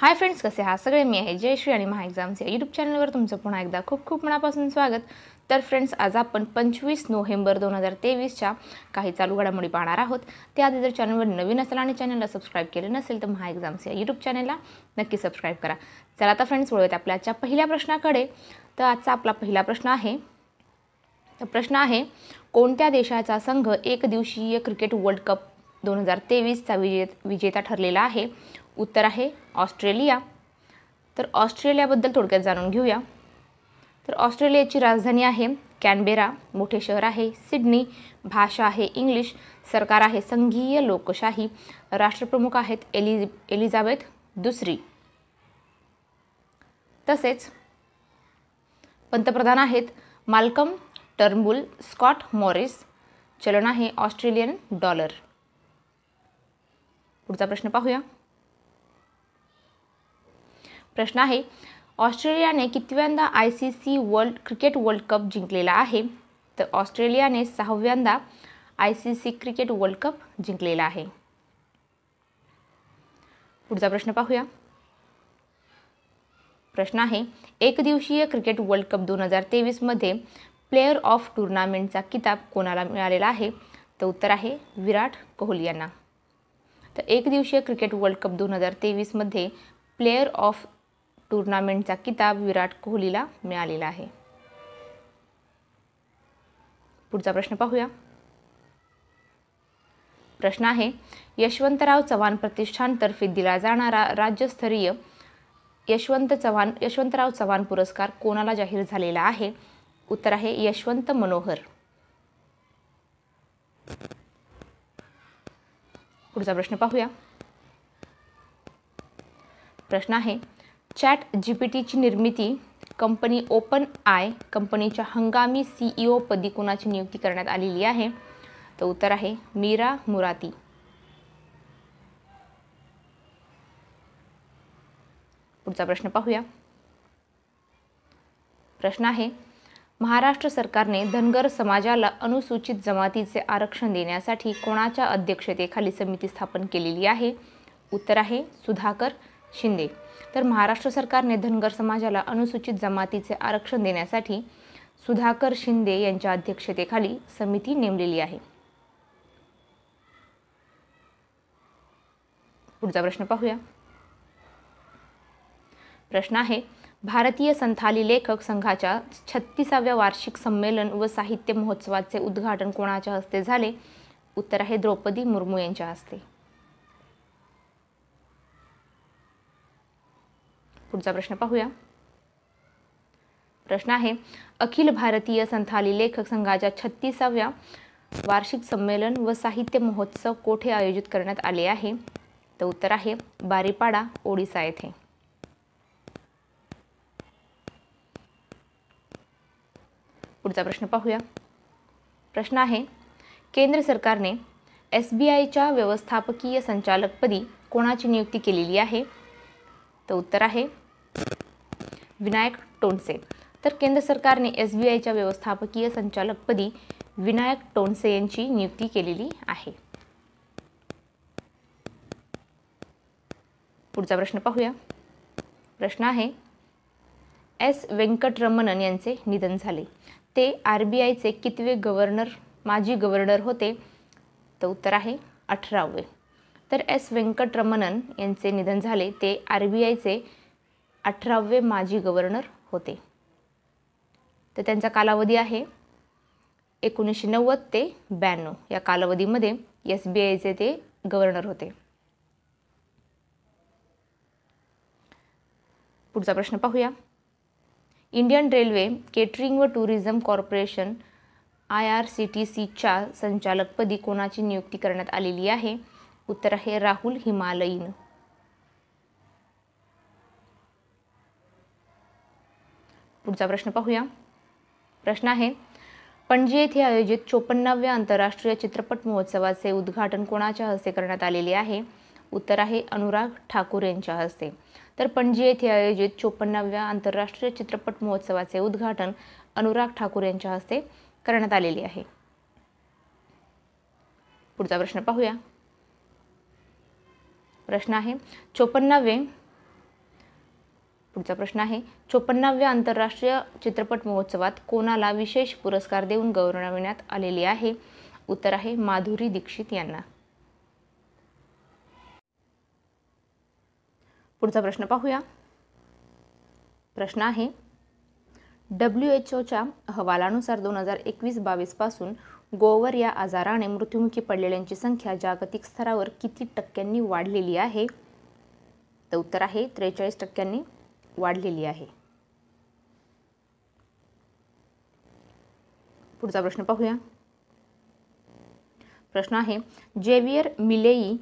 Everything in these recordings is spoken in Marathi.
हाय फ्रेंड्स कसे हा सगळे मी आहे जयश्री आणि महा एक्झाम्स या यूट्यूब चॅनलवर तुमचं पुन्हा एकदा खूप खूप मनापासून स्वागत तर फ्रेंड्स आज आपण पंचवीस नोव्हेंबर दोन हजार तेवीसच्या काही चालू घडामोडी पाहणार आहोत त्याआधी जर चॅनलवर नवीन असाल आणि चॅनलला सबस्क्राईब केले नसेल तर महा एक्झाम्स या युट्यूब चॅनलला नक्की सबस्क्राईब करा चला आता फ्रेंड्स वळूयात आपल्याच्या पहिल्या प्रश्नाकडे तर आजचा आपला पहिला प्रश्न आहे तर प्रश्न आहे कोणत्या देशाचा संघ एक दिवसीय क्रिकेट वर्ल्ड कप दोन हजार तेवीसचा विजे विजेता ठरलेला आहे उत्तर आहे ऑस्ट्रेलिया तर ऑस्ट्रेलियाबद्दल थोडक्यात जाणून घेऊया तर ऑस्ट्रेलियाची राजधानी आहे कॅनबेरा मोठे शहर आहे सिडनी भाषा आहे इंग्लिश सरकार आहे संघीय लोकशाही राष्ट्रप्रमुख आहेत एलिझ एलिझाबेथ दुसरी तसेच पंतप्रधान आहेत माल्कम टर्नबुल स्कॉट मॉरिस चलन आहे ऑस्ट्रेलियन डॉलर पुढचा प्रश्न पाहूया प्रश्न आहे ऑस्ट्रेलियाने कितव्यांदा I C C world cricket world cup जिंकलेला आहे तर ऑस्ट्रेलियाने सहाव्यांदा I C C cricket world cup जिंकलेला आहे पुढचा प्रश्न पाहूया प्रश्न आहे एक दिवसीय क्रिकेट वर्ल्ड कप दोन हजार तेवीसमध्ये प्लेअर ऑफ टुर्नामेंटचा किताब कोणाला मिळालेला आहे तर उत्तर आहे विराट कोहली यांना तर दिवसीय क्रिकेट वर्ल्ड कप दोन हजार तेवीसमध्ये प्लेअर ऑफ टुर्नामेंटचा किताब विराट कोहलीला मिळालेला आहे पुढचा प्रश्न पाहूया प्रश्न आहे यशवंतराव चव्हाण प्रतिष्ठानतर्फे दिला जाणारा राज्यस्तरीय यशवंत चव्हाण यशवंतराव चव्हाण पुरस्कार कोणाला जाहीर झालेला आहे उत्तर आहे यशवंत मनोहर पुढचा प्रश्न पाहूया प्रश्न आहे चॅट जीपीटी पी निर्मिती कंपनी ओपन आय कंपनीच्या हंगामी सीईओ पदी कोणाची नियुक्ती करण्यात आलेली आहे उत्तर आहे मीरा मुराती पुढचा प्रश्न पाहूया प्रश्न आहे महाराष्ट्र सरकारने धनगर समाजाला अनुसूचित जमातीचे आरक्षण देण्यासाठी कोणाच्या अध्यक्षतेखाली समिती स्थापन केलेली आहे उत्तर आहे सुधाकर शिंदे तर महाराष्ट्र सरकारने धनगर समाजाला अनुसूचित जमातीचे आरक्षण देण्यासाठी सुधाकर शिंदे यांच्या अध्यक्षतेखाली समिती नेमलेली आहे पुढचा प्रश्न पाहूया प्रश्न आहे भारतीय संथाली लेखक संघाच्या छत्तीसाव्या वार्षिक संमेलन व साहित्य महोत्सवाचे उद्घाटन कोणाच्या हस्ते झाले उत्तर आहे द्रौपदी मुर्मू यांच्या हस्ते पुढचा प्रश्न पाहूया प्रश्न आहे अखिल भारतीय संथाली लेखक संघाच्या छत्तीसाव्या वार्षिक संमेलन व साहित्य महोत्सव कोठे आयोजित करण्यात आले आहे तर उत्तर आहे बारीपाडा ओडिसा येथे पुढचा प्रश्न पाहूया प्रश्न आहे केंद्र सरकारने एस बी आयच्या व्यवस्थापकीय संचालकपदी कोणाची नियुक्ती केलेली आहे तर उत्तर आहे विनायक टोनसे तर केंद्र सरकारने एस बी आयच्या व्यवस्थापकीय संचालकपदी विनायक टोनसे यांची नियुक्ती केलेली आहे पुढचा प्रश्न पाहूया प्रश्न आहे एस व्यंकटरमणन यांचे निधन झाले ते आर बी आयचे कितवे गव्हर्नर माजी गव्हर्नर होते तर उत्तर आहे अठरावे तर एस व्यंकटरमणन यांचे निधन झाले ते आर बी आयचे अठरावे माजी गव्हर्नर होते तर त्यांचा कालावधी आहे एकोणीसशे नव्वद ते ब्याण्णव या कालावधीमध्ये एस बी आयचे ते गव्हर्नर होते पुढचा प्रश्न पाहूया इंडियन रेल्वे केटरिंग व tourism corporation I R C T सीच्या संचालकपदी कोणाची नियुक्ती करण्यात आलेली आहे उत्तर आहे राहुल हिमालयीन पुढचा प्रश्न पाहूया प्रश्न आहे पणजी येथे आयोजित चोपन्नाव्या आंतरराष्ट्रीय चित्रपट महोत्सवाचे उद्घाटन कोणाच्या हस्ते करण्यात आलेले आहे उत्तर आहे अनुराग ठाकूर यांच्या हस्ते तर पणजी येथे आयोजित चोपन्नाव्या आंतरराष्ट्रीय चित्रपट महोत्सवाचे उद्घाटन अनुराग ठाकूर यांच्या हस्ते करण्यात आलेले आहे पुढचा प्रश्न पाहूया प्रश्न आहे चोपन्नावे पुढचा प्रश्न आहे चोपन्नाव्या आंतरराष्ट्रीय चित्रपट महोत्सवात कोणाला विशेष पुरस्कार देऊन गौरवण्यात आलेले आहे उत्तर आहे माधुरी दीक्षित यांना पुढचा प्रश्न पाहूया प्रश्न आहे डब्ल्यू एच ओच्या अहवालानुसार दोन हजार एकवीस बावीसपासून गोवर या आजाराने मृत्युमुखी पडलेल्यांची संख्या जागतिक स्तरावर किती टक्क्यांनी वाढलेली आहे तर उत्तर आहे त्रेचाळीस टक्क्यांनी वाढलेली आहे पुढचा प्रश्न पाहूया प्रश्न आहे जेवियर मिलेई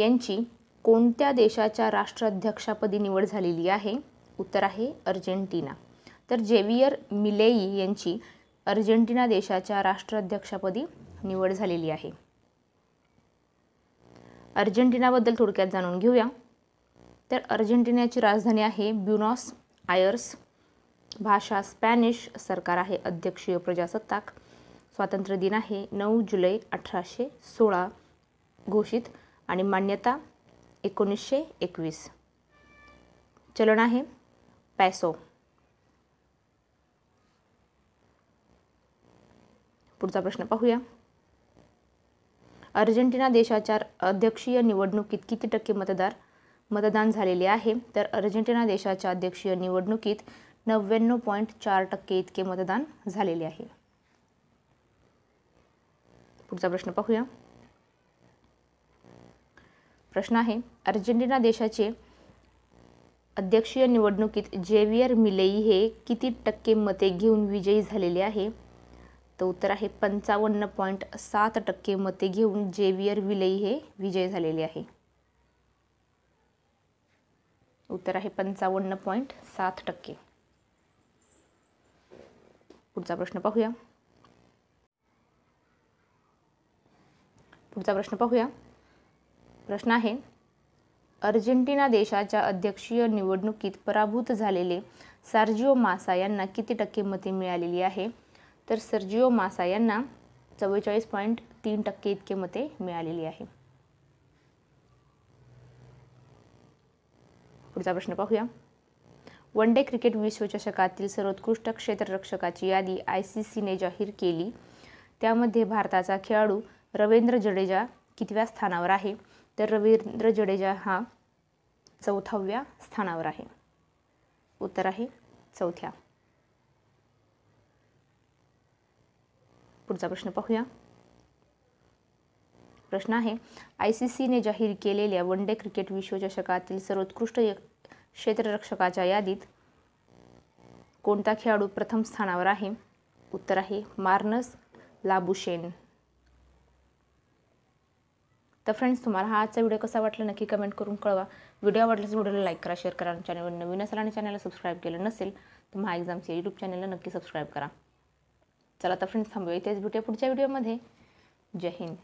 यांची कोणत्या देशाच्या राष्ट्राध्यक्षापदी निवड झालेली आहे उत्तर आहे अर्जेंटिना तर जेवियर मिलेई यांची अर्जेंटिना देशाच्या राष्ट्राध्यक्षपदी निवड झालेली आहे अर्जेंटिनाबद्दल थोडक्यात जाणून घेऊया तर अर्जेंटिनाची राजधानी आहे ब्युनॉस आयर्स भाषा स्पॅनिश सरकार आहे अध्यक्षीय प्रजासत्ताक स्वातंत्र्य दिन आहे नऊ जुलै अठराशे सोळा घोषित आणि मान्यता एकोणीसशे एकवीस चलन आहे पॅसो पुढचा प्रश्न पाहूया अर्जेंटिना देशाच्या अध्यक्षीय निवडणुकीत किती टक्के मतदार मतदान झालेले आहे तर अर्जेंटिना देशाच्या अध्यक्षीय निवडणुकीत नव्याण्णव पॉईंट चार टक्के इतके मतदान झालेले आहे पुढचा प्रश्न पाहूया प्रश्न आहे अर्जेंटिना देशाचे अध्यक्षीय निवडणुकीत जेवियर मिलेई हे किती टक्के मते घेऊन विजयी झालेले आहे तर उत्तर आहे पंचावन्न पॉईंट सात टक्के मते घेऊन जेवियर विलई हे विजय झालेले आहे उत्तर आहे पंचावन्न पॉईंट सात टक्के पुढचा प्रश्न पाहूया पुढचा प्रश्न पाहूया प्रश्न आहे अर्जेंटिना देशाच्या अध्यक्षीय निवडणुकीत पराभूत झालेले सार्जिओ मासा यांना किती टक्के मते मिळालेली आहे तर सर्जिओ मासा यांना चव्वेचाळीस पॉईंट तीन टक्के इतके मते मिळालेली आहे पुढचा प्रश्न पाहूया वन डे क्रिकेट विश्वचषकातील सर्वोत्कृष्ट क्षेत्ररक्षकाची यादी आय सी सीने जाहीर केली त्यामध्ये भारताचा खेळाडू रवींद्र जडेजा कितव्या स्थानावर आहे तर रवींद्र जडेजा हा चौथाव्या स्थानावर आहे उत्तर आहे चौथ्या पुढचा प्रश्न पाहूया प्रश्न आहे आय सी सीने जाहीर केलेल्या वन डे क्रिकेट विश्वचषकातील सर्वोत्कृष्ट क्षेत्ररक्षकाच्या यादीत कोणता खेळाडू प्रथम स्थानावर आहे उत्तर आहे मार्नस लाबुशेन तर फ्रेंड्स तुम्हाला हा आजचा व्हिडिओ कसा वाटला नक्की कमेंट करून कळवा व्हिडिओ आवडल्यास व्हिडिओला लाईक करा शेअर करा चॅनलवर नवीन असाल आणि चॅनलला सबस्क्राईब केलं नसेल तर महा एक्झामच्या यूट्यूब चॅनलला नक्की सबस्क्राईब करा चला तर फ्रेंड्स थांबूया इथेच भेटूया पुढच्या व्हिडिओमध्ये जय हिंद